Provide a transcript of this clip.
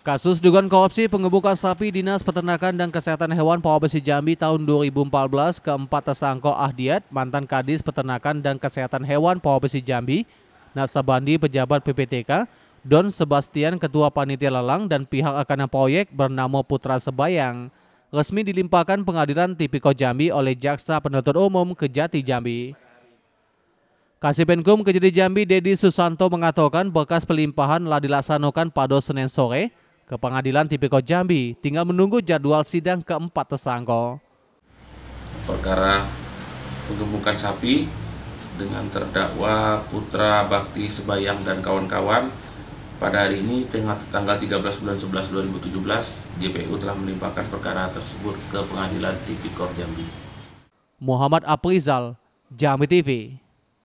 Kasus dugaan korupsi pengebukan sapi Dinas Peternakan dan Kesehatan Hewan Polres Jambi tahun 2014 keempat tersangka Ahdiat, mantan Kadis Peternakan dan Kesehatan Hewan Polres Jambi, Nasabandi pejabat PPTK, Don Sebastian Ketua Panitia Lelang dan pihak Akana Proyek bernama Putra Sebayang resmi dilimpahkan pengadilan Tipiko Jambi oleh Jaksa Penuntut Umum Kejati Jambi. Kasipenkum Kejati Jambi Dedi Susanto mengatakan bekas pelimpahan telah dilaksanakan pada Senin sore ke pengadilan tipikor Jambi tinggal menunggu jadwal sidang keempat tersangka. Perkara penggemukan sapi dengan terdakwa Putra Bakti Sebayang dan kawan-kawan pada hari ini tengah tanggal 13 bulan 11 2017 JPU telah melimpahkan perkara tersebut ke Pengadilan Tipikor Jambi. Muhammad Aprizal, Jambi TV.